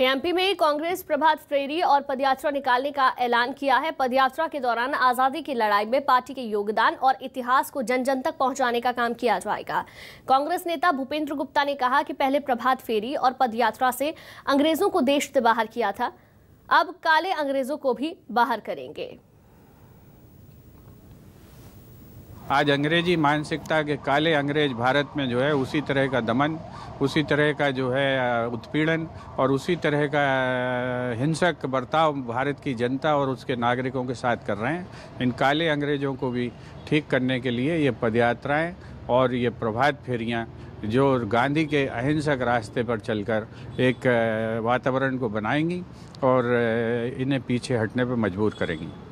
MP में कांग्रेस प्रभात फेरी और पदयात्रा निकालने का ऐलान किया है पदयात्रा के दौरान आजादी की लड़ाई में पार्टी के योगदान और इतिहास को जन जन तक पहुंचाने का काम किया जाएगा कांग्रेस नेता भूपेंद्र गुप्ता ने कहा कि पहले प्रभात फेरी और पदयात्रा से अंग्रेजों को देश से बाहर किया था अब काले अंग्रेजों को भी बाहर करेंगे आज अंग्रेजी मानसिकता के काले अंग्रेज भारत में जो है उसी तरह का दमन उसी तरह का जो है उत्पीड़न और उसी तरह का हिंसक बर्ताव भारत की जनता और उसके नागरिकों के साथ कर रहे हैं इन काले अंग्रेजों को भी ठीक करने के लिए ये पदयात्राएं और ये प्रभात फेरियाँ जो गांधी के अहिंसक रास्ते पर चलकर एक वातावरण को बनाएंगी और इन्हें पीछे हटने पर मजबूर करेंगी